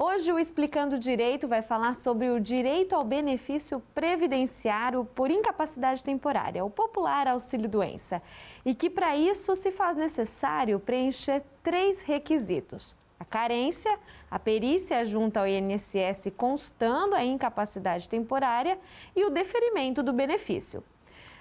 Hoje o Explicando Direito vai falar sobre o direito ao benefício previdenciário por incapacidade temporária, o popular auxílio-doença, e que para isso se faz necessário preencher três requisitos. A carência, a perícia junto ao INSS constando a incapacidade temporária e o deferimento do benefício.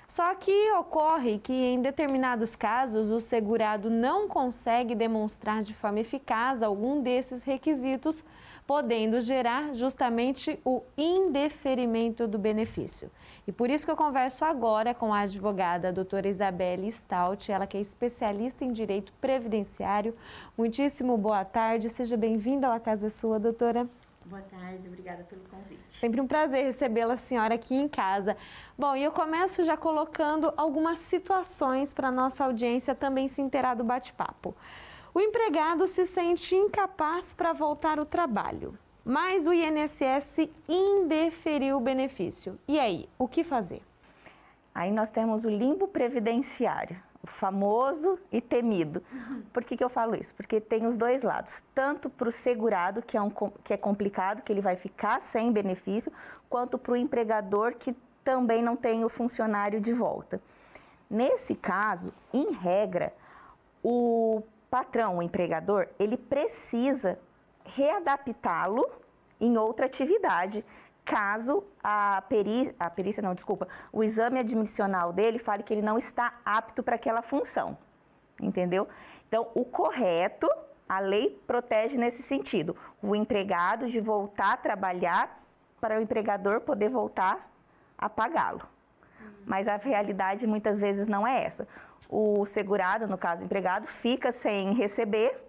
Só que ocorre que, em determinados casos, o segurado não consegue demonstrar de forma eficaz algum desses requisitos, podendo gerar justamente o indeferimento do benefício. E por isso que eu converso agora com a advogada a doutora Isabelle Stout, ela que é especialista em direito previdenciário. Muitíssimo boa tarde, seja bem-vinda à Casa Sua, doutora. Boa tarde, obrigada pelo convite. Sempre um prazer recebê-la, senhora, aqui em casa. Bom, e eu começo já colocando algumas situações para a nossa audiência também se inteirar do bate-papo. O empregado se sente incapaz para voltar ao trabalho, mas o INSS indeferiu o benefício. E aí, o que fazer? Aí nós temos o limbo previdenciário, famoso e temido. Por que, que eu falo isso? Porque tem os dois lados, tanto para o segurado, que é, um, que é complicado, que ele vai ficar sem benefício, quanto para o empregador, que também não tem o funcionário de volta. Nesse caso, em regra, o patrão, o empregador, ele precisa readaptá-lo em outra atividade caso a, peri, a perícia, não, desculpa, o exame admissional dele fale que ele não está apto para aquela função. Entendeu? Então, o correto, a lei protege nesse sentido, o empregado de voltar a trabalhar para o empregador poder voltar a pagá-lo. Mas a realidade muitas vezes não é essa. O segurado, no caso o empregado, fica sem receber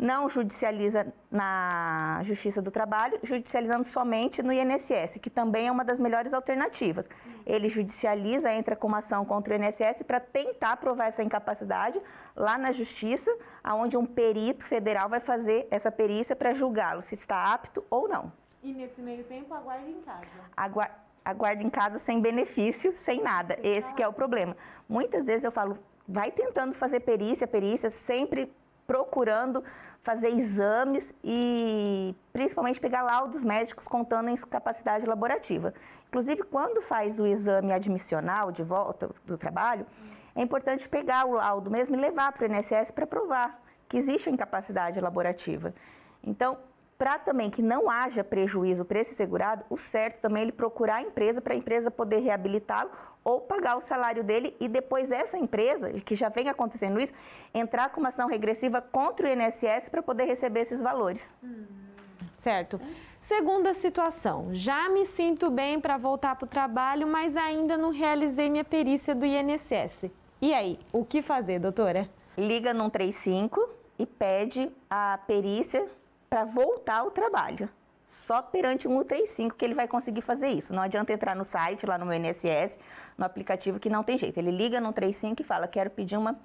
não judicializa na Justiça do Trabalho, judicializando somente no INSS, que também é uma das melhores alternativas. Ele judicializa, entra com uma ação contra o INSS para tentar provar essa incapacidade lá na Justiça, aonde um perito federal vai fazer essa perícia para julgá-lo se está apto ou não. E nesse meio tempo, aguarda em casa. Aguar... Aguarda em casa sem benefício, sem nada. Esse que é o problema. Muitas vezes eu falo, vai tentando fazer perícia, perícia, sempre procurando fazer exames e principalmente pegar laudos médicos contando a incapacidade laborativa. Inclusive, quando faz o exame admissional de volta do trabalho, é importante pegar o laudo mesmo e levar para o INSS para provar que existe a incapacidade laborativa. Então, para também que não haja prejuízo para esse segurado, o certo também é ele procurar a empresa para a empresa poder reabilitá-lo ou pagar o salário dele e depois essa empresa, que já vem acontecendo isso, entrar com uma ação regressiva contra o INSS para poder receber esses valores. Certo. Segunda situação, já me sinto bem para voltar para o trabalho, mas ainda não realizei minha perícia do INSS. E aí, o que fazer, doutora? Liga no 135 e pede a perícia para voltar ao trabalho. Só perante um 135 que ele vai conseguir fazer isso. Não adianta entrar no site, lá no INSS, no aplicativo, que não tem jeito. Ele liga no 135 e fala: quero pedir uma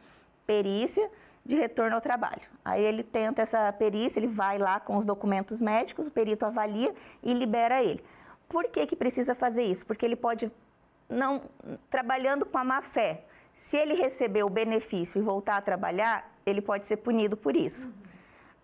perícia de retorno ao trabalho. Aí ele tenta essa perícia, ele vai lá com os documentos médicos, o perito avalia e libera ele. Por que, que precisa fazer isso? Porque ele pode, não trabalhando com a má fé, se ele receber o benefício e voltar a trabalhar, ele pode ser punido por isso. Uhum.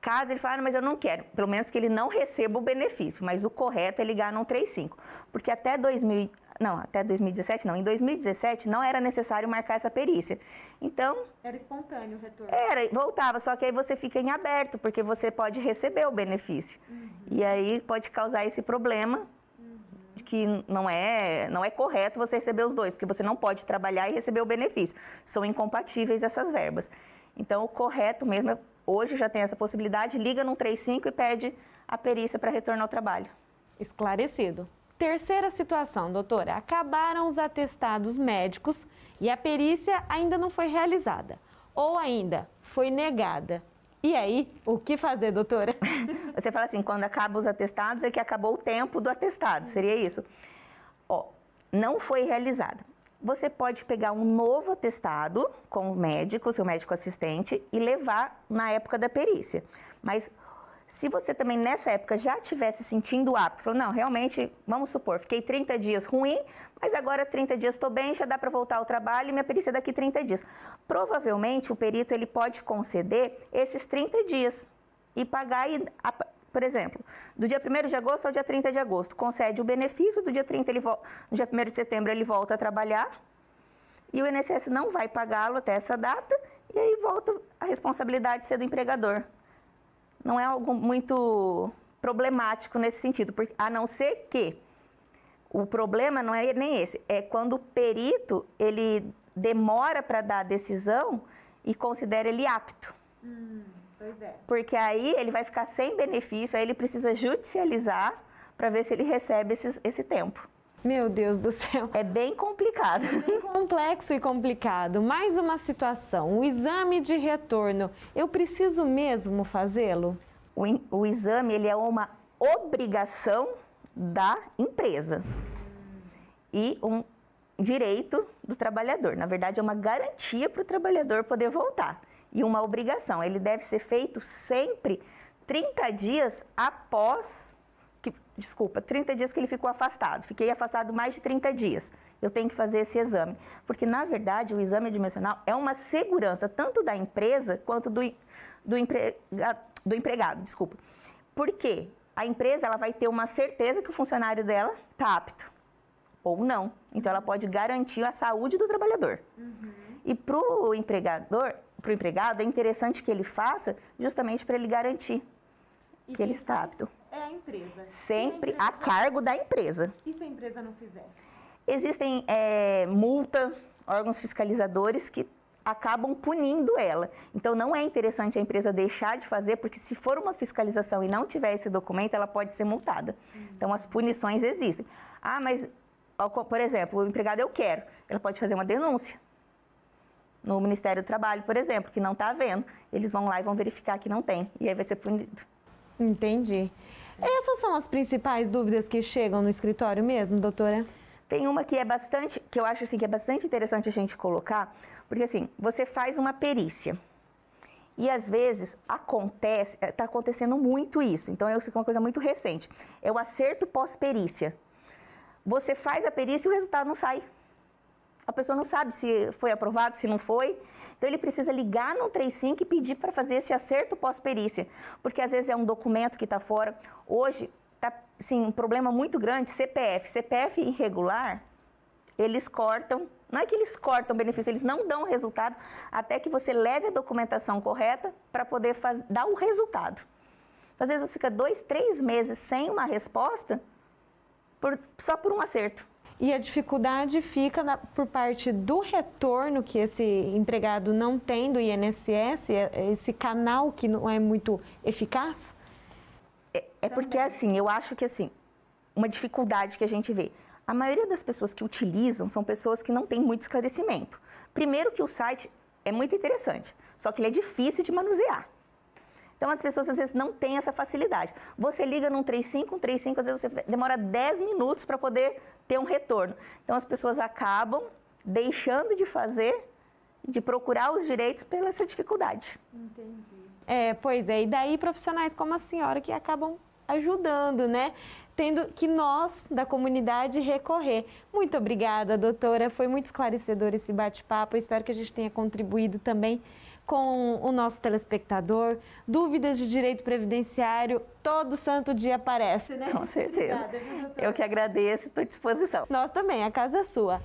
Caso ele fale, ah, mas eu não quero, pelo menos que ele não receba o benefício, mas o correto é ligar no 35, porque até 2000, não, até 2017 não, em 2017 não era necessário marcar essa perícia. Então, era espontâneo o retorno. Era, voltava, só que aí você fica em aberto, porque você pode receber o benefício. Uhum. E aí pode causar esse problema uhum. que não é, não é correto você receber os dois, porque você não pode trabalhar e receber o benefício. São incompatíveis essas verbas. Então, o correto mesmo, é, hoje já tem essa possibilidade, liga no 35 e pede a perícia para retornar ao trabalho. Esclarecido. Terceira situação, doutora. Acabaram os atestados médicos e a perícia ainda não foi realizada. Ou ainda foi negada. E aí, o que fazer, doutora? Você fala assim, quando acabam os atestados é que acabou o tempo do atestado, seria isso. Ó, não foi realizada você pode pegar um novo atestado com o médico, seu médico assistente, e levar na época da perícia. Mas se você também nessa época já tivesse sentindo apto, falou, não, realmente, vamos supor, fiquei 30 dias ruim, mas agora 30 dias estou bem, já dá para voltar ao trabalho e minha perícia é daqui 30 dias. Provavelmente o perito ele pode conceder esses 30 dias e pagar e por exemplo, do dia 1 de agosto ao dia 30 de agosto, concede o benefício, do dia 30 ele no dia 1 de setembro ele volta a trabalhar e o INSS não vai pagá-lo até essa data e aí volta a responsabilidade de ser do empregador. Não é algo muito problemático nesse sentido, porque, a não ser que o problema não é nem esse, é quando o perito ele demora para dar a decisão e considera ele apto. Hum. É. Porque aí ele vai ficar sem benefício, aí ele precisa judicializar para ver se ele recebe esses, esse tempo. Meu Deus do céu. É bem complicado. É bem complexo e complicado. Mais uma situação: o exame de retorno. Eu preciso mesmo fazê-lo? O, o exame ele é uma obrigação da empresa e um direito do trabalhador. Na verdade, é uma garantia para o trabalhador poder voltar e uma obrigação. Ele deve ser feito sempre 30 dias após que, desculpa, 30 dias que ele ficou afastado. Fiquei afastado mais de 30 dias. Eu tenho que fazer esse exame. Porque, na verdade, o exame dimensional é uma segurança tanto da empresa quanto do, do, do empregado. Desculpa. Por quê? A empresa ela vai ter uma certeza que o funcionário dela está apto ou não. Então, ela pode garantir a saúde do trabalhador. Uhum. E para o empregador, para o empregado, é interessante que ele faça justamente para ele garantir e que ele está apto. É a empresa. Sempre a, empresa a, cargo da empresa. E se a empresa não fizer? Existem é, multa, órgãos fiscalizadores que acabam punindo ela. Então não é interessante a empresa deixar de fazer, porque se for uma fiscalização e não tiver esse documento, ela pode ser multada. Uhum. Então as punições existem. Ah, mas por exemplo, o empregado eu quero, ela pode fazer uma denúncia no Ministério do Trabalho, por exemplo, que não está havendo. Eles vão lá e vão verificar que não tem, e aí vai ser punido. Entendi. Essas são as principais dúvidas que chegam no escritório mesmo, doutora? Tem uma que é bastante, que eu acho assim, que é bastante interessante a gente colocar, porque assim, você faz uma perícia. E às vezes acontece, está eh, acontecendo muito isso. Então é uma coisa muito recente. É o acerto pós-perícia. Você faz a perícia e o resultado não sai a pessoa não sabe se foi aprovado, se não foi. Então ele precisa ligar no 35 e pedir para fazer esse acerto pós-perícia, porque às vezes é um documento que está fora. Hoje tá sim um problema muito grande CPF, CPF irregular, eles cortam. Não é que eles cortam o benefício, eles não dão o resultado até que você leve a documentação correta para poder faz, dar o resultado. Às vezes você fica dois, três meses sem uma resposta por, só por um acerto. E a dificuldade fica na, por parte do retorno que esse empregado não tem do INSS, é, é esse canal que não é muito eficaz? É, é porque, assim, eu acho que, assim, uma dificuldade que a gente vê. A maioria das pessoas que utilizam são pessoas que não têm muito esclarecimento. Primeiro que o site é muito interessante, só que ele é difícil de manusear. Então as pessoas às vezes não têm essa facilidade. Você liga num 35, um 35 às vezes você demora 10 minutos para poder ter um retorno. Então as pessoas acabam deixando de fazer, de procurar os direitos pela essa dificuldade. Entendi. É, pois é, e daí profissionais como a senhora que acabam ajudando, né? Tendo que nós, da comunidade, recorrer. Muito obrigada, doutora. Foi muito esclarecedor esse bate-papo. Espero que a gente tenha contribuído também com o nosso telespectador. Dúvidas de direito previdenciário, todo santo dia aparece, né? Com certeza. Obrigada, Eu que agradeço, estou à disposição. Nós também, a casa é sua.